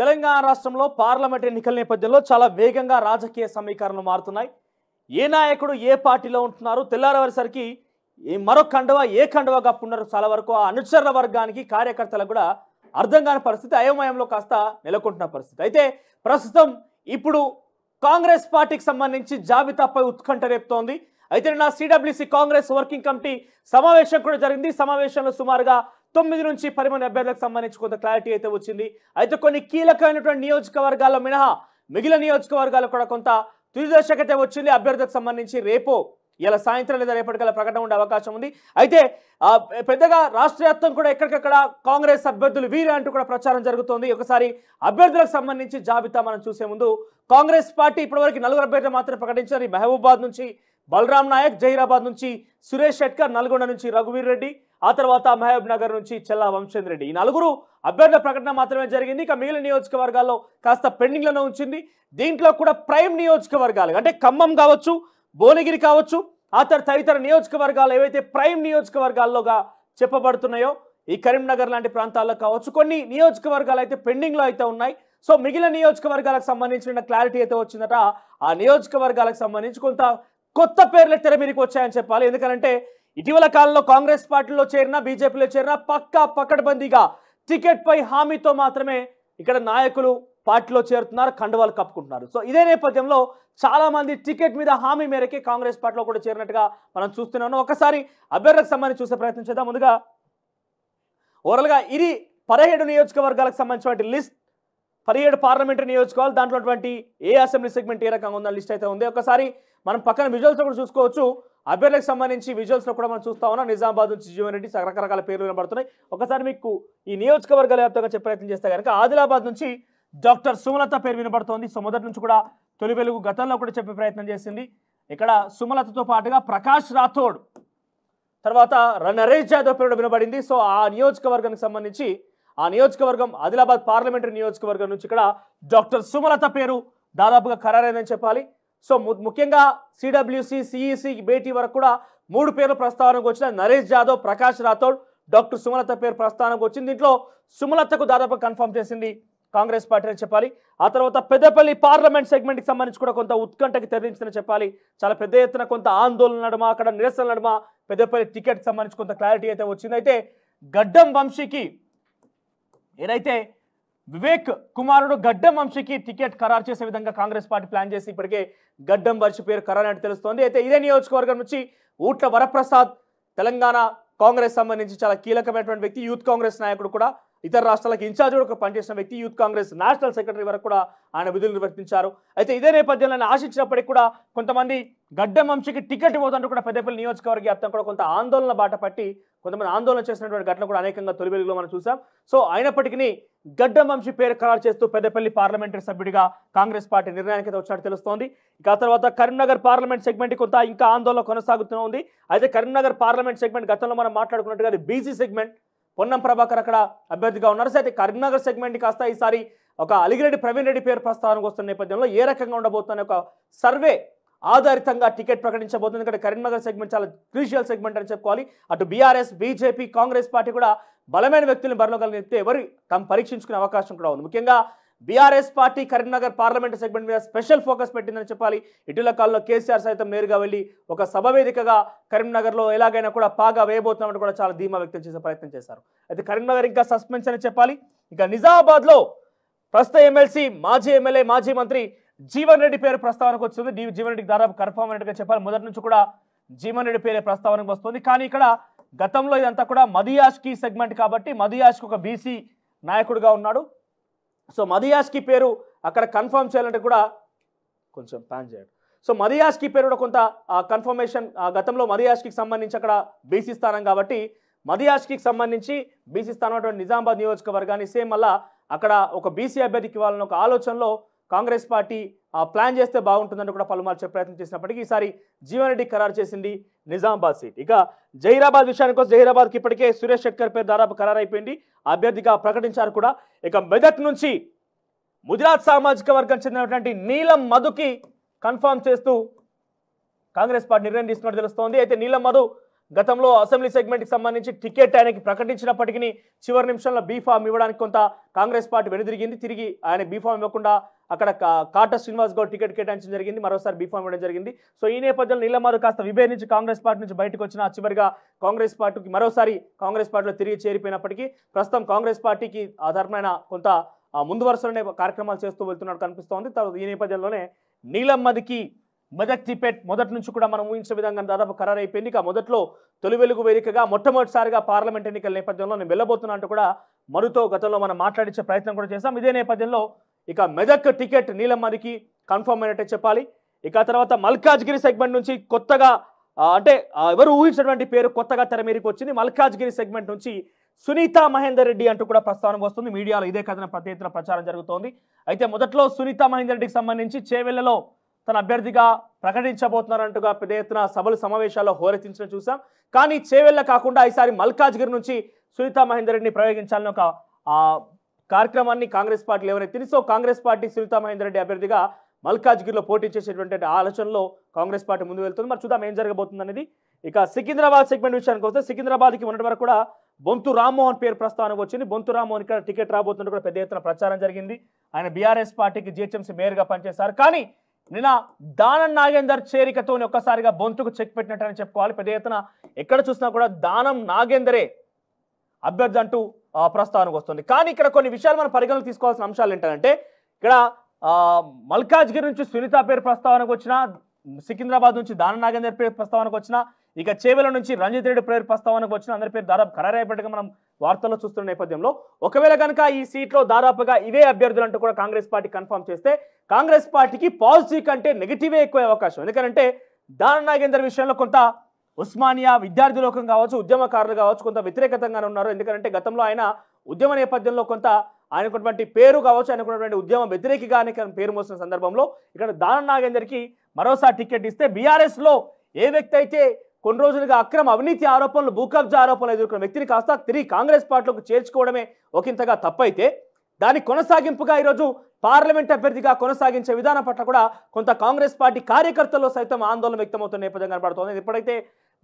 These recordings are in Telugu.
తెలంగాణ రాష్ట్రంలో పార్లమెంట్ ఎన్నికల నేపథ్యంలో చాలా వేగంగా రాజకీయ సమీకరణలు మారుతున్నాయి ఏ నాయకుడు ఏ పార్టీలో ఉంటున్నారు తెల్లారవరిసరికి మరో కండవ ఏ కండవ ఉన్నారు చాలా వరకు ఆ అనుచరుల వర్గానికి కార్యకర్తలకు కూడా అర్థం కాని పరిస్థితి అయోమయంలో కాస్త నెలకొంటున్న పరిస్థితి అయితే ప్రస్తుతం ఇప్పుడు కాంగ్రెస్ పార్టీకి సంబంధించి జాబితాపై ఉత్కంఠ రేపుతోంది అయితే నా సిడబ్ల్యూసీ కాంగ్రెస్ వర్కింగ్ కమిటీ సమావేశం కూడా జరిగింది సమావేశంలో సుమారుగా తొమ్మిది నుంచి పది మంది అభ్యర్థులకు సంబంధించి కొంత క్లారిటీ అయితే వచ్చింది అయితే కొన్ని కీలకమైనటువంటి నియోజకవర్గాల్లో మినహా మిగిలిన నియోజకవర్గాలు కూడా కొంత తుదిదర్శక అయితే వచ్చింది అభ్యర్థులకు సంబంధించి రేపు ఇలా సాయంత్రం లేదా రేపటికల్లా ప్రకటన ఉండే అవకాశం ఉంది అయితే పెద్దగా రాష్ట్ర వ్యాప్తం కూడా ఎక్కడికక్కడ కాంగ్రెస్ అభ్యర్థులు వీరే అంటూ కూడా ప్రచారం జరుగుతోంది ఒకసారి అభ్యర్థులకు సంబంధించి జాబితా మనం చూసే ముందు కాంగ్రెస్ పార్టీ ఇప్పటివరకు నలుగురు అభ్యర్థులు మాత్రం ప్రకటించారు మహబూబాద్ నుంచి బలరాం నాయక్ జహీరాబాద్ నుంచి సురేష్ షెట్కర్ నల్గొండ నుంచి రఘువీర్ రెడ్డి ఆ తర్వాత మహబూబ్ నగర్ నుంచి చెల్లా వంశేంద్ర రెడ్డి ఈ నలుగురు అభ్యర్థుల ప్రకటన మాత్రమే జరిగింది ఇక మిగిలిన నియోజకవర్గాల్లో కాస్త పెండింగ్లోనే ఉంచింది దీంట్లో కూడా ప్రైమ్ నియోజకవర్గాలు అంటే ఖమ్మం కావచ్చు భువనగిరి కావచ్చు ఆ తర్వాత తదితర నియోజకవర్గాలు ఏవైతే ప్రైమ్ నియోజకవర్గాల్లోగా చెప్పబడుతున్నాయో ఈ కరీంనగర్ లాంటి ప్రాంతాల్లో కావచ్చు కొన్ని నియోజకవర్గాలు అయితే పెండింగ్లో అయితే ఉన్నాయి సో మిగిలిన నియోజకవర్గాలకు సంబంధించిన క్లారిటీ అయితే వచ్చిందట ఆ నియోజకవర్గాలకు సంబంధించి కొంత కొత్త పేర్లు తెర మీదకి వచ్చాయని చెప్పాలి ఎందుకంటే ఇటీవల కాలంలో కాంగ్రెస్ పార్టీలో చేరిన బీజేపీలో చేరిన పక్కా పకడ్బందీగా టికెట్పై హామీతో మాత్రమే ఇక్కడ నాయకులు పార్టీలో చేరుతున్నారు కండవాలు కప్పుకుంటున్నారు సో ఇదే నేపథ్యంలో చాలామంది టికెట్ మీద హామీ మేరకే కాంగ్రెస్ పార్టీలో కూడా చేరినట్టుగా మనం చూస్తున్నాము ఒకసారి అభ్యర్థులకు సంబంధించి చూసే ప్రయత్నం చేద్దాం ముందుగా ఓవరాల్గా ఇది పదిహేడు నియోజకవర్గాలకు సంబంధించిన లిస్ట్ పదిహేడు పార్లమెంటరీ నియోజకవర్గాలు దాంట్లో ఏ అసెంబ్లీ సెగ్మెంట్ ఏ రకంగా ఉందా లిస్ట్ అయితే ఉంది ఒకసారి మనం పక్కన విజువల్స్ కూడా చూసుకోవచ్చు అభ్యర్థులకు సంబంధించి విజువల్స్లో కూడా మనం చూస్తా ఉన్నాం నిజామాబాద్ నుంచి జీవన్ రెడ్డి రకరకాల పేర్లు వినబడుతున్నాయి ఒకసారి మీకు ఈ నియోజకవర్గాల వ్యాప్తంగా చెప్పే ప్రయత్నం చేస్తే కనుక ఆదిలాబాద్ నుంచి డాక్టర్ సుమలత పేరు వినబడుతోంది సో మొదటి నుంచి కూడా తొలి వెలుగు గతంలో కూడా చెప్పే ప్రయత్నం చేసింది ఇక్కడ సుమలతతో పాటుగా ప్రకాష్ రాథోడ్ తర్వాత నరేష్ జాదవ్ పేరు వినబడింది సో ఆ నియోజకవర్గానికి సంబంధించి ఆ నియోజకవర్గం ఆదిలాబాద్ పార్లమెంటరీ నియోజకవర్గం నుంచి ఇక్కడ డాక్టర్ సుమలత పేరు దాదాపుగా ఖరారైందని చెప్పాలి సో ముఖ్యంగా సిడబ్ల్యూసి e సిఈసి భేటీ వరకు కూడా మూడు పేర్లు ప్రస్తావనకు వచ్చిన నరేష్ జాదవ్ ప్రకాష్ రాథోడ్ డాక్టర్ సుమలత పేరు ప్రస్తావనకు వచ్చింది దీంట్లో సుమలతకు దాదాపు కన్ఫర్మ్ చేసింది కాంగ్రెస్ పార్టీ అని చెప్పాలి ఆ తర్వాత పెద్దపల్లి పార్లమెంట్ సెగ్మెంట్కి సంబంధించి కూడా కొంత ఉత్కంఠకి తెరించిందని చెప్పాలి చాలా పెద్ద ఎత్తున కొంత ఆందోళన నడుమ అక్కడ నిరసన నడుమ పెద్దపల్లి టికెట్ సంబంధించి కొంత క్లారిటీ అయితే వచ్చింది అయితే గడ్డం వంశీకి ఏదైతే వివేక్ కుమారుడు గడ్డం వంశీకి టికెట్ ఖరారు చేసే విధంగా కాంగ్రెస్ పార్టీ ప్లాన్ చేసి ఇప్పటికే గడ్డం వర్షి పేరు ఖరారైనట్టు తెలుస్తోంది అయితే ఇదే నియోజకవర్గం నుంచి ఊట్ల వరప్రసాద్ తెలంగాణ కాంగ్రెస్ సంబంధించి చాలా కీలకమైనటువంటి వ్యక్తి యూత్ కాంగ్రెస్ నాయకుడు కూడా ఇతర రాష్ట్రాలకు కూడా పనిచేసిన వ్యక్తి యూత్ కాంగ్రెస్ నేషనల్ సెక్రటరీ వరకు కూడా ఆయన విధులు నిర్వర్తించారు అయితే ఇదే నేపథ్యంలో ఆశించినప్పటికీ కూడా కొంతమంది గడ్డ గడ్డమంశకి టికెట్ ఇవ్వదంటూ కూడా పెద్దపల్లి నియోజకవర్గ వ్యాప్తం కూడా కొంత ఆందోళన బాట పట్టి కొంతమంది ఆందోళన చేసినటువంటి ఘటనలు కూడా అనేకంగా వెలుగులో మనం చూసాం సో అయినప్పటికీ గడ్డ గడ్డమంశి పేరు ఖరారు చేస్తూ పెద్దపల్లి పార్లమెంటరీ సభ్యుడిగా కాంగ్రెస్ పార్టీ నిర్ణయానికి వచ్చినట్టు తెలుస్తోంది ఇక ఆ తర్వాత కరీంనగర్ పార్లమెంట్ సెగ్మెంట్ కొంత ఇంకా ఆందోళన కొనసాగుతూ ఉంది అయితే కరీంనగర్ పార్లమెంట్ సెగ్మెంట్ గతంలో మనం మాట్లాడుకున్నట్టుగా అది బీసీ సెగ్మెంట్ పొన్నం ప్రభాకర్ అక్కడ అభ్యర్థిగా ఉన్నారు అయితే కరీంనగర్ సెగ్మెంట్ కాస్త ఈసారి ఒక అలిగిరెడ్డి ప్రవీణ్ రెడ్డి పేరు ప్రస్తావనకు వస్తున్న నేపథ్యంలో ఏ రకంగా ఉండబోతున్న ఒక సర్వే ఆధారితంగా టికెట్ ప్రకటించబోతుంది ఎందుకంటే కరీంనగర్ సెగ్మెంట్ చాలా క్రూషియల్ సెగ్మెంట్ అని చెప్పుకోవాలి అటు బీఆర్ఎస్ బీజేపీ కాంగ్రెస్ పార్టీ కూడా బలమైన వ్యక్తులను బరిలో కలిగితే ఎవరు తమ పరీక్షించుకునే అవకాశం కూడా ఉంది ముఖ్యంగా BRS party Karimnagar parliament segment మీద స్పెషల్ ఫోకస్ పెట్టిందని చెప్పాలి ఇటీవల కాలంలో కేసీఆర్ సైతం నేరుగా వెళ్ళి ఒక సభ వేదికగా కరీంనగర్లో ఎలాగైనా కూడా పాగా వేయబోతున్నామని కూడా చాలా ధీమా వ్యక్తం చేసే ప్రయత్నం చేశారు అయితే కరీంనగర్ ఇంకా సస్పెన్స్ అని చెప్పాలి ఇంకా నిజామాబాద్లో ప్రస్తుత ఎమ్మెల్సీ మాజీ ఎమ్మెల్యే మాజీ మంత్రి జీవన్ రెడ్డి పేరు ప్రస్తావనకు వస్తుంది జీవన్ రెడ్డికి దాదాపు కన్ఫర్మ్ అయినట్టుగా చెప్పాలి మొదటి నుంచి కూడా జీవన్ రెడ్డి పేరే ప్రస్తావనకు వస్తుంది కానీ ఇక్కడ గతంలో ఇదంతా కూడా మదియాష్కి సెగ్మెంట్ కాబట్టి మదియాష్కి ఒక బీసీ నాయకుడిగా ఉన్నాడు సో మదియాష్కి పేరు అక్కడ కన్ఫర్మ్ చేయాలంటే కూడా కొంచెం ప్యాన్ చేయండి సో మదియాష్కి పేరు కూడా కొంత కన్ఫర్మేషన్ గతంలో మదియాష్కి సంబంధించి అక్కడ బీసీ స్థానం కాబట్టి మదియాష్కి సంబంధించి బీసీ స్థానం నిజామాబాద్ నియోజకవర్గాన్ని సేమ్ మళ్ళా అక్కడ ఒక బీసీ అభ్యర్థికి వాళ్ళని ఒక ఆలోచనలో కాంగ్రెస్ పార్టీ ప్లాన్ చేస్తే బాగుంటుందని కూడా చెప్పే ప్రయత్నం చేసినప్పటికీ ఈసారి జీవన్ రెడ్డి ఖరారు చేసింది నిజామాబాద్ సీట్ ఇక జహీరాబాద్ విషయానికి వస్తే జహీరాబాద్కి ఇప్పటికే సురేష్ శెట్కర్ పేరు దాదాపు ఖరారైపోయింది అభ్యర్థిగా ప్రకటించారు కూడా ఇక మెదక్ నుంచి ముజరాత్ సామాజిక వర్గం చెందినటువంటి నీలం మధుకి కన్ఫామ్ చేస్తూ కాంగ్రెస్ పార్టీ నిర్ణయం తీసుకున్నట్టు తెలుస్తోంది అయితే నీలం మధు గతంలో అసెంబ్లీ సెగ్మెంట్కి సంబంధించి టికెట్ ఆయనకి ప్రకటించినప్పటికీ చివరి నిమిషంలో బీఫామ్ ఇవ్వడానికి కొంత కాంగ్రెస్ పార్టీ వెనుదిరిగింది తిరిగి ఆయన బీఫామ్ ఇవ్వకుండా అక్కడ కాటా శ్రీనివాస్ గౌడ్ టికెట్ కేటాయించడం జరిగింది మరోసారి బీఫామ్ ఇవ్వడం జరిగింది సో ఈ నేపథ్యంలో నీలమారు కాస్త విభేదించి కాంగ్రెస్ పార్టీ నుంచి బయటకు వచ్చిన చివరిగా కాంగ్రెస్ పార్టీకి మరోసారి కాంగ్రెస్ పార్టీలో తిరిగి చేరిపోయినప్పటికీ ప్రస్తుతం కాంగ్రెస్ పార్టీకి ఆధారమైన కొంత ముందు వరుసలోనే కార్యక్రమాలు చేస్తూ వెళ్తున్నట్టు కనిపిస్తోంది తర్వాత ఈ నేపథ్యంలోనే నీలమ్మదికి మొదటి టిపెట్ మొదటి నుంచి కూడా మనం ఊహించిన విధంగా దాదాపు అయిపోయింది ఇక మొదట్లో తొలి వెలుగు వేదికగా మొట్టమొదటిసారిగా పార్లమెంట్ ఎన్నికల నేపథ్యంలో నేను వెళ్ళబోతున్నా అంటూ కూడా మరుతో గతంలో మనం మాట్లాడించే ప్రయత్నం కూడా చేస్తాం ఇదే నేపథ్యంలో ఇక మెదక్ టికెట్ నీలమ్మరికి కన్ఫర్మ్ అయినట్టే చెప్పాలి ఇక తర్వాత మల్కాజ్గిరి సెగ్మెంట్ నుంచి కొత్తగా అంటే ఎవరు ఊహించినటువంటి పేరు కొత్తగా తెర మీదకి వచ్చింది మల్కాజ్గిరి సెగ్మెంట్ నుంచి సునీత మహేందర్ రెడ్డి అంటూ కూడా ప్రస్తావన వస్తుంది మీడియాలో ఇదే కథన ప్రతి ప్రచారం జరుగుతోంది అయితే మొదట్లో సునీత మహేందర్ రెడ్డికి సంబంధించి చేవెళ్లలో తన అభ్యర్థిగా ప్రకటించబోతున్నారంటగా పెద్ద ఎత్తున సభలు సమావేశాల్లో హోరెత్తించడం చూసాం కానీ చేవెళ్ళ కాకుండా ఈసారి మల్కాజ్గిరి నుంచి సునీత మహేందర్ రెడ్డిని ప్రయోగించాలని ఒక కార్యక్రమాన్ని కాంగ్రెస్ పార్టీలు ఎవరైతే సో కాంగ్రెస్ పార్టీ సునీత మహేందర్ రెడ్డి అభ్యర్థిగా మల్కాజ్గిరిలో పోటీ చేసేటువంటి ఆలోచనలో కాంగ్రెస్ పార్టీ ముందు వెళ్తుంది మరి చూద్దాం ఏం జరగబోతుంది అనేది ఇక సికింద్రాబాద్ సెగ్మెంట్ విషయానికి వస్తే సికింద్రాబాద్కి ఉన్నటి వరకు కూడా బొంతు రామ్మోహన్ పేరు ప్రస్తావనకు వచ్చింది బొంతు రామ్మోహన్ ఇక్కడ టికెట్ రాబోతున్నట్టు కూడా పెద్ద ఎత్తున ప్రచారం జరిగింది ఆయన బీఆర్ఎస్ పార్టీకి జిహెచ్ఎంసీ మేయర్గా పనిచేశారు కానీ నిన్న దానం నాగేందర్ చేరికతోని ఒక్కసారిగా బొంతుకు చెక్ పెట్టినట్టని చెప్పుకోవాలి పెద్ద ఎత్తున ఎక్కడ చూసినా కూడా దానం నాగేందరే అభ్యర్థి అంటూ ప్రస్తావనకు వస్తుంది కానీ ఇక్కడ కొన్ని విషయాలు మనం పరిగణలు తీసుకోవాల్సిన అంశాలు ఏంటంటే ఇక్కడ మల్కాజ్గిరి నుంచి సునీత పేరు ప్రస్తావనకు వచ్చిన సికింద్రాబాద్ నుంచి దాన నాగేందర్ పేరు ప్రస్తావనకు వచ్చిన ఇక చేవెల నుంచి రంజిత్ రెడ్డి పేరు ప్రస్తావనకు వచ్చిన అందరి పేరు దాదాపు ఖరారైనట్టుగా మనం వార్తల్లో చూస్తున్న నేపథ్యంలో ఒకవేళ కనుక ఈ సీట్లో దాదాపుగా ఇవే అభ్యర్థులు అంటూ కూడా కాంగ్రెస్ పార్టీ కన్ఫర్మ్ చేస్తే కాంగ్రెస్ పార్టీకి పాజిటివ్ కంటే నెగిటివే ఎక్కువ అవకాశం ఎందుకంటే దాన నాగేందర్ విషయంలో కొంత ఉస్మానియా విద్యార్థి లోకం కావచ్చు ఉద్యమకారులు కావచ్చు కొంత వ్యతిరేకతంగానే ఉన్నారు ఎందుకంటే గతంలో ఆయన ఉద్యమ నేపథ్యంలో కొంత ఆయనకున్నటువంటి పేరు కావచ్చు ఆయనకున్నటువంటి ఉద్యమ వ్యతిరేకిగా ఆయన పేరు మోసిన సందర్భంలో ఇక్కడ దాన నాగేందర్కి మరోసారి టికెట్ ఇస్తే బీఆర్ఎస్లో ఏ వ్యక్తి అయితే కొన్ని రోజులుగా అక్రమ అవినీతి ఆరోపణలు భూకబ్జా ఆరోపణలు ఎదుర్కొన్న వ్యక్తిని కాస్త తిరిగి కాంగ్రెస్ పార్టీలోకి చేర్చుకోవడమే ఒకంతగా తప్పైతే దాని కొనసాగింపుగా ఈరోజు పార్లమెంట్ అభ్యర్థిగా కొనసాగించే విధానం పట్ల కూడా కొంత కాంగ్రెస్ పార్టీ కార్యకర్తల్లో సైతం ఆందోళన వ్యక్తమవుతున్న నేపథ్యం కనబడుతోంది ఇప్పుడైతే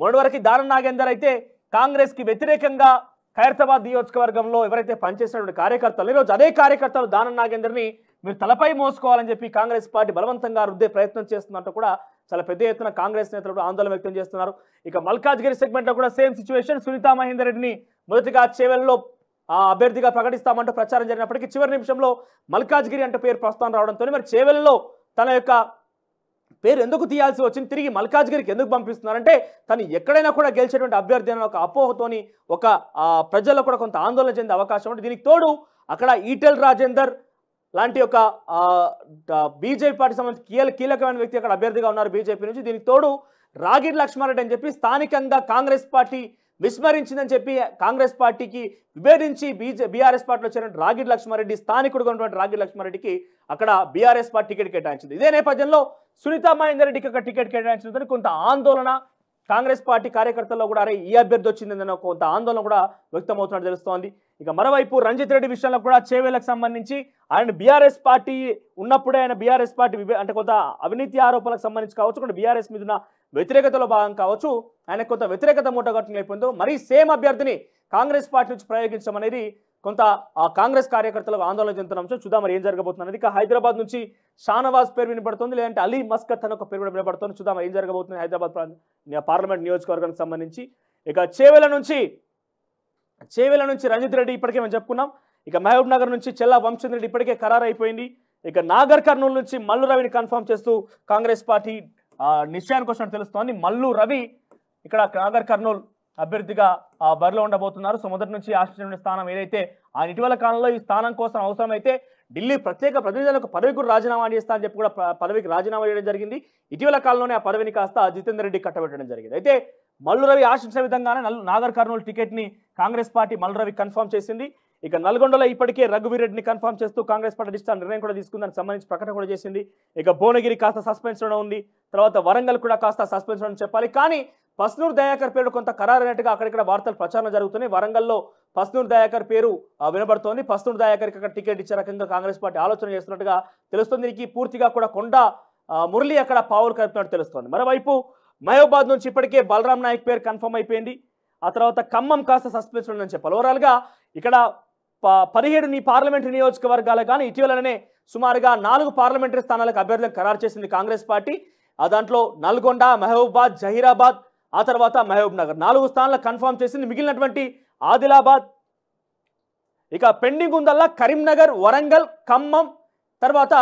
మొదటి వరకు దాన నాగేందర్ అయితే కాంగ్రెస్కి వ్యతిరేకంగా ఖైరతాబాద్ నియోజకవర్గంలో ఎవరైతే పనిచేసినటువంటి కార్యకర్తలు ఈరోజు అదే కార్యకర్తలు దానం నాగేందర్ని మీరు తలపై మోసుకోవాలని చెప్పి కాంగ్రెస్ పార్టీ బలవంతంగా రుద్దే ప్రయత్నం చేస్తున్నట్టు కూడా చాలా పెద్ద ఎత్తున కాంగ్రెస్ నేతలు ఆందోళన వ్యక్తం చేస్తున్నారు ఇక మల్కాజ్గిరి లో కూడా సేమ్ సిచ్యువేషన్ సునీతా మహేందర్ రెడ్డిని మొదటిగా చేవెల్లో ఆ అభ్యర్థిగా ప్రకటిస్తామంటూ ప్రచారం జరిగినప్పటికీ చివరి నిమిషంలో మల్కాజ్గిరి అంటే పేరు ప్రస్తుతం రావడంతో మరి చేవెల్లో తన యొక్క పేరు ఎందుకు తీయాల్సి వచ్చింది తిరిగి మల్కాజ్గిరికి ఎందుకు పంపిస్తున్నారంటే తను ఎక్కడైనా కూడా గెలిచేటువంటి అభ్యర్థి అనే ఒక అపోహతోని ఒక ప్రజల్లో కూడా కొంత ఆందోళన చెందే అవకాశం ఉంది దీనికి తోడు అక్కడ ఈటెల్ రాజేందర్ లాంటి ఒక బీజేపీ పార్టీ సంబంధించి కీలక కీలకమైన వ్యక్తి అక్కడ అభ్యర్థిగా ఉన్నారు బీజేపీ నుంచి దీనికి తోడు రాగిరి లక్ష్మారెడ్డి అని చెప్పి స్థానికంగా కాంగ్రెస్ పార్టీ విస్మరించిందని చెప్పి కాంగ్రెస్ పార్టీకి విభేదించి బీజే బీఆర్ఎస్ పార్టీలో చేరిన రాగిడ్ లక్ష్మారెడ్డి స్థానికుడుగా ఉన్నటువంటి రాగిడ్ లక్ష్మారెడ్డికి అక్కడ బీఆర్ఎస్ పార్టీ టికెట్ కేటాయించింది ఇదే నేపథ్యంలో సునీత మహేందర్ రెడ్డికి ఒక టికెట్ కేటాయించినందుకు కొంత ఆందోళన కాంగ్రెస్ పార్టీ కార్యకర్తల్లో కూడా అరే ఈ అభ్యర్థి వచ్చిందన్న కొంత ఆందోళన కూడా వ్యక్తమవుతున్నట్టు తెలుస్తోంది ఇక మరోవైపు రంజిత్ రెడ్డి విషయంలో కూడా చేవేలకు సంబంధించి ఆయన బీఆర్ఎస్ పార్టీ ఉన్నప్పుడే ఆయన బీఆర్ఎస్ పార్టీ అంటే కొంత అవినీతి ఆరోపణలకు సంబంధించి కావచ్చు కొంత బీఆర్ఎస్ మీద ఉన్న వ్యతిరేకతలో భాగం కావచ్చు ఆయన కొంత వ్యతిరేకత మూటగట్టుకుని అయిపోయిందో మరీ సేమ్ అభ్యర్థిని కాంగ్రెస్ పార్టీ నుంచి ప్రయోగించడం అనేది కొంత ఆ కాంగ్రెస్ కార్యకర్తలకు ఆందోళన చెందుతున్న అంశం చూద్దాం మరి ఏం జరగబోతుంది ఇక హైదరాబాద్ నుంచి షానవాజ్ పేరు వినపడుతుంది లేదంటే అలీ మస్కత్ అని ఒక పేరు కూడా వినపడుతుంది చూద్దాం ఏం జరగబోతుంది హైదరాబాద్ పార్లమెంట్ నియోజకవర్గానికి సంబంధించి ఇక చేవెల నుంచి చేవెల నుంచి రంజిత్ రెడ్డి ఇప్పటికే మేము చెప్పుకున్నాం ఇక మహబూబ్ నగర్ నుంచి చెల్లా వంశీంద్ర రెడ్డి ఇప్పటికే ఖరారైపోయింది ఇక నాగర్ కర్నూలు నుంచి మల్లు రవిని కన్ఫర్మ్ చేస్తూ కాంగ్రెస్ పార్టీ నిశ్చయానికి వచ్చినట్టు తెలుస్తోంది మల్లు రవి ఇక్కడ నాగర్ కర్నూలు అభ్యర్థిగా బరిలో ఉండబోతున్నారు సో మొదటి నుంచి ఆశించిన స్థానం ఏదైతే ఆ ఇటీవల కాలంలో ఈ స్థానం కోసం అవసరమైతే ఢిల్లీ ప్రత్యేక ప్రతినిధులకు పదవి కూడా రాజీనామా చేస్తా అని చెప్పి కూడా పదవికి రాజీనామా చేయడం జరిగింది ఇటీవల కాలంలోనే ఆ పదవిని కాస్త జితేందర్ రెడ్డి కట్టబెట్టడం జరిగింది అయితే మల్లు రవి ఆశించిన విధంగానే నాగర్ కర్నూలు టికెట్ని కాంగ్రెస్ పార్టీ మల్లు రవి కన్ఫర్మ్ చేసింది ఇక నల్గొండలో ఇప్పటికే రఘువీరెడ్డిని కన్ఫర్మ్ చేస్తూ కాంగ్రెస్ పార్టీ అధిష్టాన నిర్ణయం కూడా తీసుకుందని సంబంధించి ప్రకటన కూడా చేసింది ఇక భువనగిరి కాస్త సస్పెన్స్లోనే ఉంది తర్వాత వరంగల్ కూడా కాస్త సస్పెన్స్లో చెప్పాలి కానీ పస్నూర్ దయాకర్ పేరు కొంత ఖరారైనట్టుగా అక్కడిక్కడ వార్తలు ప్రచారం జరుగుతున్నాయి వరంగల్లో పస్నూర్ దయాకర్ పేరు వినబడుతోంది పస్నూర్ దయాకర్కి అక్కడ టికెట్ ఇచ్చే రకంగా కాంగ్రెస్ పార్టీ ఆలోచన చేస్తున్నట్టుగా తెలుస్తుంది దీనికి పూర్తిగా కూడా కొండ మురళి అక్కడ పావులు కలుపుతున్నట్టు తెలుస్తోంది మరోవైపు మహోబాద్ నుంచి ఇప్పటికే బలరాం నాయక్ పేరు కన్ఫర్మ్ అయిపోయింది ఆ తర్వాత ఖమ్మం కాస్త సస్పెన్స్ ఉందని చెప్పాలి ఓవరాల్గా ఇక్కడ పదిహేడు నీ పార్లమెంటరీ నియోజకవర్గాలు కానీ ఇటీవలనే సుమారుగా నాలుగు పార్లమెంటరీ స్థానాలకు అభ్యర్థులకు ఖరారు చేసింది కాంగ్రెస్ పార్టీ ఆ దాంట్లో నల్గొండ మహబూబాద్ జహీరాబాద్ ఆ తర్వాత మహబూబ్ నగర్ నాలుగు స్థానాలకు కన్ఫర్మ్ చేసింది మిగిలినటువంటి ఆదిలాబాద్ ఇక పెండింగ్ ఉందల్లా కరీంనగర్ వరంగల్ ఖమ్మం తర్వాత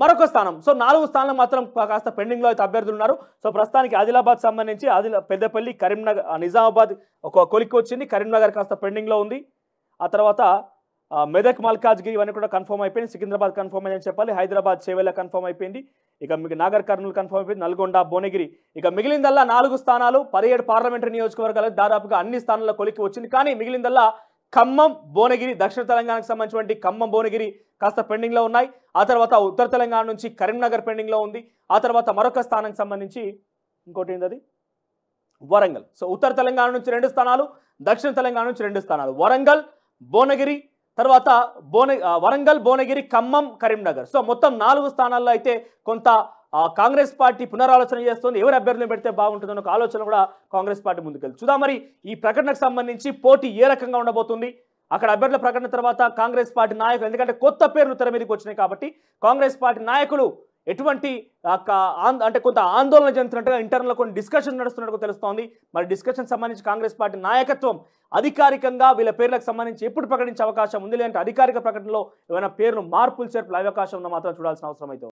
మరొక స్థానం సో నాలుగు స్థానాలు మాత్రం కాస్త పెండింగ్లో అయితే అభ్యర్థులు ఉన్నారు సో ప్రస్తుతానికి ఆదిలాబాద్ సంబంధించి ఆదిలా పెద్దపల్లి కరీంనగర్ నిజామాబాద్ ఒక కొలిక్కి వచ్చింది కరీంనగర్ కాస్త పెండింగ్లో ఉంది ఆ తర్వాత మెదక్ మల్కాజ్గిరి ఇవన్నీ కూడా కన్ఫర్మ్ అయిపోయింది సికింద్రాబాద్ కన్ఫర్మ్ అయ్యని చెప్పాలి హైదరాబాద్ చేవేల కన్ఫర్మ్ అయిపోయింది ఇక మీకు నాగర్ కర్నూలు కన్ఫర్మ్ అయిపోయింది నల్గొండ భువనగిరి ఇక మిగిలిందల్లా నాలుగు స్థానాలు పదిహేడు పార్లమెంటరీ నియోజకవర్గాలు దాదాపుగా అన్ని స్థానాల్లో కొలికి వచ్చింది కానీ మిగిలిందల్లా ఖమ్మం భువనగిరి దక్షిణ తెలంగాణకు సంబంధించినటువంటి ఖమ్మం భువనగిరి కాస్త పెండింగ్లో ఉన్నాయి ఆ తర్వాత ఉత్తర తెలంగాణ నుంచి కరీంనగర్ పెండింగ్లో ఉంది ఆ తర్వాత మరొక స్థానానికి సంబంధించి ఇంకోటి ఏంటది వరంగల్ సో ఉత్తర తెలంగాణ నుంచి రెండు స్థానాలు దక్షిణ తెలంగాణ నుంచి రెండు స్థానాలు వరంగల్ భువనగిరి తర్వాత భువన వరంగల్ భువనగిరి ఖమ్మం కరీంనగర్ సో మొత్తం నాలుగు స్థానాల్లో అయితే కొంత కాంగ్రెస్ పార్టీ పునరాలోచన చేస్తుంది ఎవరు అభ్యర్థులు పెడితే బాగుంటుందన్న ఒక ఆలోచన కూడా కాంగ్రెస్ పార్టీ ముందుకెళ్ళి చూద్దాం మరి ఈ ప్రకటనకు సంబంధించి పోటీ ఏ రకంగా ఉండబోతుంది అక్కడ అభ్యర్థుల ప్రకటన తర్వాత కాంగ్రెస్ పార్టీ నాయకులు ఎందుకంటే కొత్త పేర్లు తెర మీదకి వచ్చినాయి కాబట్టి కాంగ్రెస్ పార్టీ నాయకులు ఎటువంటి అంటే కొంత ఆందోళన చెందుతున్నట్టుగా ఇంటర్నల్ కొన్ని డిస్కషన్ నడుస్తున్నట్టుగా తెలుస్తోంది మరి డిస్కషన్ సంబంధించి కాంగ్రెస్ పార్టీ నాయకత్వం అధికారికంగా వీళ్ళ పేర్లకు సంబంధించి ఎప్పుడు ప్రకటించే అవకాశం ఉంది లేదంటే అధికారిక ప్రకటనలో ఏమైనా పేర్లు మార్పులు చేర్పులు అవకాశం ఉన్న మాత్రం చూడాల్సిన అవసరం అయితే